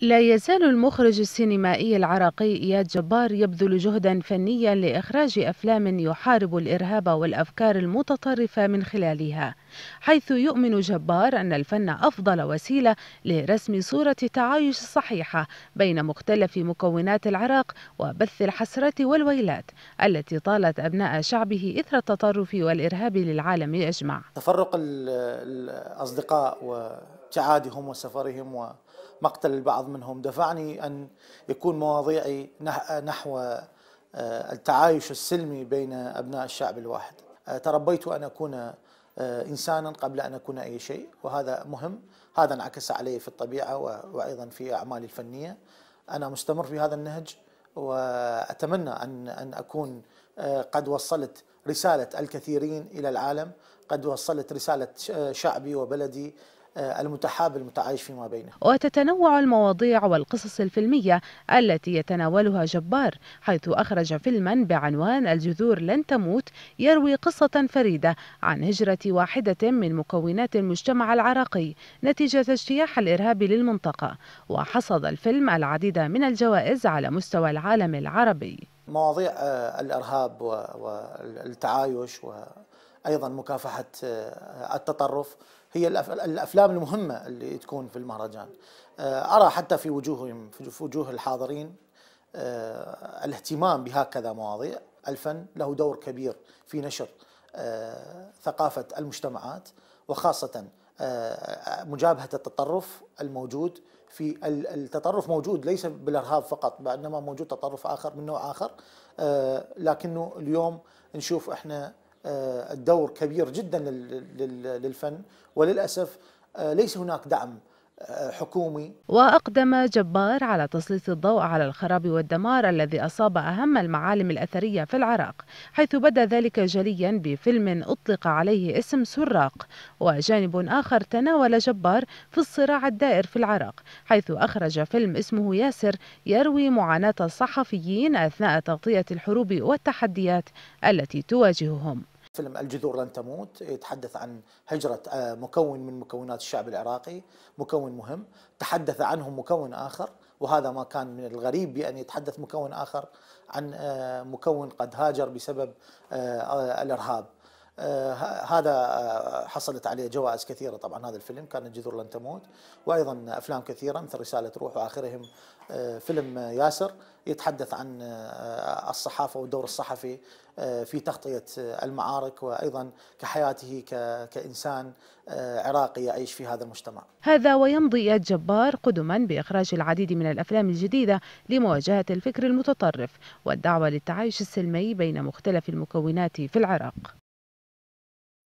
لا يزال المخرج السينمائي العراقي إياد جبار يبذل جهدا فنيا لإخراج أفلام يحارب الإرهاب والأفكار المتطرفة من خلالها حيث يؤمن جبار أن الفن أفضل وسيلة لرسم صورة تعايش صحيحه بين مختلف مكونات العراق وبث الحسرة والويلات التي طالت أبناء شعبه إثر التطرف والإرهاب للعالم أجمع تفرق الأصدقاء و تعادهم وسفرهم ومقتل البعض منهم دفعني ان يكون مواضيعي نحو آه، التعايش السلمي بين ابناء الشعب الواحد. آه، تربيت ان اكون آه، انسانا قبل ان اكون اي شيء وهذا مهم، هذا انعكس علي في الطبيعه وايضا في اعمالي الفنيه. انا مستمر في هذا النهج واتمنى ان ان اكون قد وصلت رساله الكثيرين الى العالم، قد وصلت رساله شعبي وبلدي آه، المتحاب المتعايش فيما بينه وتتنوع المواضيع والقصص الفيلمية التي يتناولها جبار حيث أخرج فيلما بعنوان الجذور لن تموت يروي قصة فريدة عن هجرة واحدة من مكونات المجتمع العراقي نتيجة اجتياح الإرهاب للمنطقة وحصد الفيلم العديد من الجوائز على مستوى العالم العربي مواضيع آه، الإرهاب والتعايش و... ايضا مكافحه آه، التطرف هي الافلام المهمه اللي تكون في المهرجان آه، ارى حتى في وجوههم في وجوه الحاضرين آه، الاهتمام بهكذا مواضيع الفن له دور كبير في نشر ثقافه المجتمعات وخاصه مجابهه التطرف الموجود في التطرف موجود ليس بالارهاب فقط بانما موجود تطرف اخر من نوع اخر لكنه اليوم نشوف احنا آه، دور كبير جدا للفن وللاسف آه، ليس هناك دعم آه، حكومي وأقدم جبار على تسليط الضوء على الخراب والدمار الذي أصاب أهم المعالم الأثرية في العراق حيث بدا ذلك جليا بفيلم أطلق عليه اسم سراق وجانب آخر تناول جبار في الصراع الدائر في العراق حيث أخرج فيلم اسمه ياسر يروي معاناة الصحفيين أثناء تغطية الحروب والتحديات التي تواجههم فيلم الجذور لن تموت يتحدث عن هجرة آه، مكون من مكونات الشعب العراقي مكون مهم تحدث عنه مكون آخر وهذا ما كان من الغريب بأن يتحدث مكون آخر عن آه، مكون قد هاجر بسبب آه، الإرهاب آه، هذا آه، حصلت عليه جوائز كثيرة طبعا هذا الفيلم كان الجذور لن تموت وأيضا أفلام كثيرة مثل رسالة روح وآخرهم آه، فيلم ياسر يتحدث عن الصحافة والدور الصحفي في تغطية المعارك وأيضا كحياته كإنسان عراقي يعيش في هذا المجتمع هذا ويمضي إياد جبار قدما بإخراج العديد من الأفلام الجديدة لمواجهة الفكر المتطرف والدعوة للتعايش السلمي بين مختلف المكونات في العراق